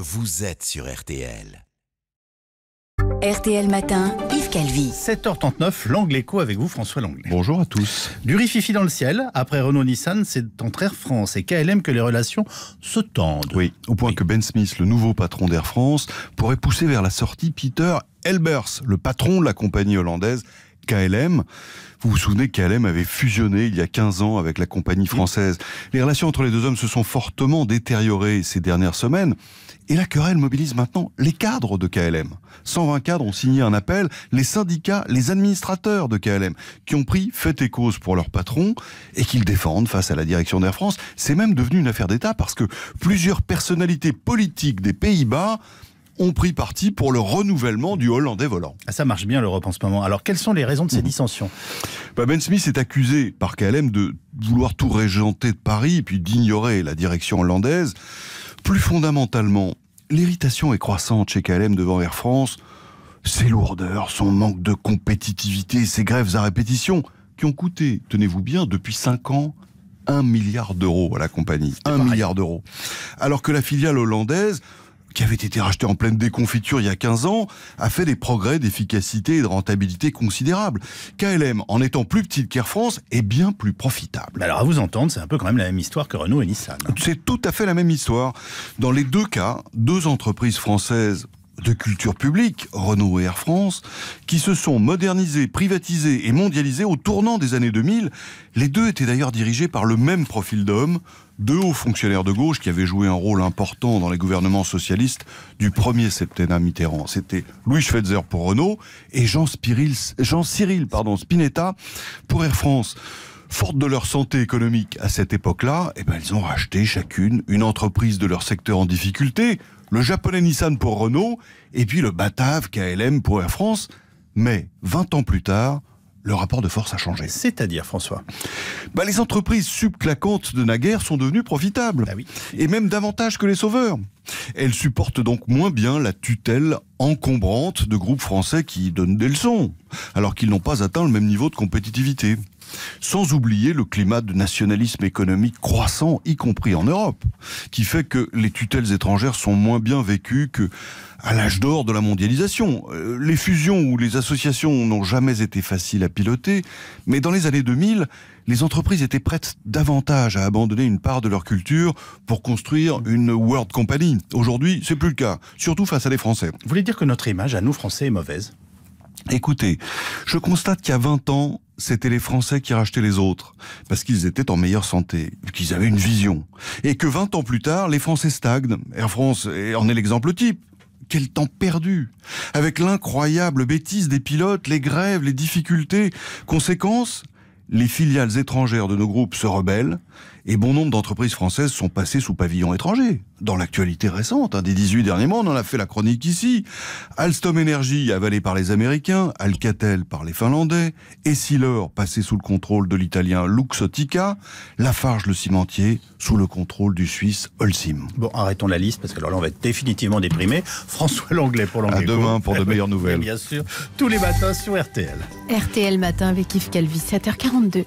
Vous êtes sur RTL. RTL Matin, Yves Calvi. 7h39, écho avec vous, François Langlais. Bonjour à tous. Du rififi dans le ciel, après Renault-Nissan, c'est entre Air France et KLM que les relations se tendent. Oui, au point que Ben Smith, le nouveau patron d'Air France, pourrait pousser vers la sortie Peter Elbers, le patron de la compagnie hollandaise KLM. Vous vous souvenez que KLM avait fusionné il y a 15 ans avec la compagnie française. Les relations entre les deux hommes se sont fortement détériorées ces dernières semaines. Et la querelle mobilise maintenant les cadres de KLM. 120 cadres ont signé un appel, les syndicats, les administrateurs de KLM, qui ont pris fait et cause pour leur patron et qu'ils défendent face à la direction d'Air France. C'est même devenu une affaire d'État parce que plusieurs personnalités politiques des Pays-Bas ont pris parti pour le renouvellement du Hollandais volant. Ah, ça marche bien l'Europe en ce moment. Alors quelles sont les raisons de ces mhm. dissensions bah, Ben Smith est accusé par KLM de vouloir tout régenter de Paris et puis d'ignorer la direction hollandaise. Plus fondamentalement, l'irritation est croissante chez KLM devant Air France. Ses lourdeurs, son manque de compétitivité, ses grèves à répétition, qui ont coûté, tenez-vous bien, depuis 5 ans, 1 milliard d'euros à la compagnie. 1 milliard d'euros. Alors que la filiale hollandaise qui avait été racheté en pleine déconfiture il y a 15 ans, a fait des progrès d'efficacité et de rentabilité considérables. KLM, en étant plus petite qu'Air France, est bien plus profitable. Alors à vous entendre, c'est un peu quand même la même histoire que Renault et Nissan. C'est tout à fait la même histoire. Dans les deux cas, deux entreprises françaises de culture publique, Renault et Air France, qui se sont modernisés, privatisés et mondialisés au tournant des années 2000. Les deux étaient d'ailleurs dirigés par le même profil d'homme, deux hauts fonctionnaires de gauche qui avaient joué un rôle important dans les gouvernements socialistes du premier septennat Mitterrand. C'était Louis Schweitzer pour Renault et Jean, Cyril pardon, Spinetta pour Air France. Fortes de leur santé économique à cette époque-là, eh ben, elles ont racheté chacune une entreprise de leur secteur en difficulté, le japonais Nissan pour Renault, et puis le Batav KLM pour Air France. Mais 20 ans plus tard, le rapport de force a changé. C'est-à-dire, François bah, Les entreprises subclaquantes de naguère sont devenues profitables. Bah et même davantage que les sauveurs. Elles supportent donc moins bien la tutelle encombrante de groupes français qui donnent des leçons, alors qu'ils n'ont pas atteint le même niveau de compétitivité. Sans oublier le climat de nationalisme économique croissant, y compris en Europe, qui fait que les tutelles étrangères sont moins bien vécues que à l'âge d'or de la mondialisation. Euh, les fusions ou les associations n'ont jamais été faciles à piloter, mais dans les années 2000, les entreprises étaient prêtes davantage à abandonner une part de leur culture pour construire une World Company. Aujourd'hui, c'est plus le cas, surtout face à les Français. Vous voulez dire que notre image à nous Français est mauvaise Écoutez, je constate qu'il y a 20 ans, c'était les Français qui rachetaient les autres, parce qu'ils étaient en meilleure santé, qu'ils avaient une vision. Et que 20 ans plus tard, les Français stagnent. Air France en est l'exemple type. Quel temps perdu Avec l'incroyable bêtise des pilotes, les grèves, les difficultés. Conséquence les filiales étrangères de nos groupes se rebellent et bon nombre d'entreprises françaises sont passées sous pavillon étranger dans l'actualité récente, hein, des 18 derniers mois, on en a fait la chronique ici. Alstom Energy avalé par les Américains, Alcatel par les Finlandais, Essilor passé sous le contrôle de l'Italien Luxottica, Lafarge le cimentier sous le contrôle du Suisse Holcim. Bon, arrêtons la liste parce que là on va être définitivement déprimé. François Langlais pour l'anglais. À demain pour de meilleures nouvelles. bien sûr, tous les matins sur RTL. RTL matin avec Yves Calvi, 7h42.